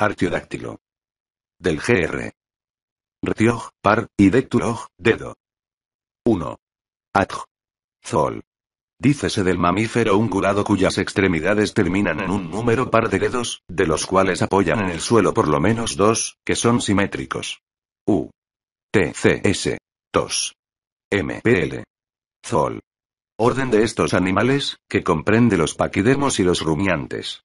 Artiodáctilo. Del GR. Retioj, par, y decturoj, dedo. 1. Adj. Zol. Dícese del mamífero curado cuyas extremidades terminan en un número par de dedos, de los cuales apoyan en el suelo por lo menos dos, que son simétricos. U. TCS. 2. MPL. Zol. Orden de estos animales, que comprende los paquidermos y los rumiantes.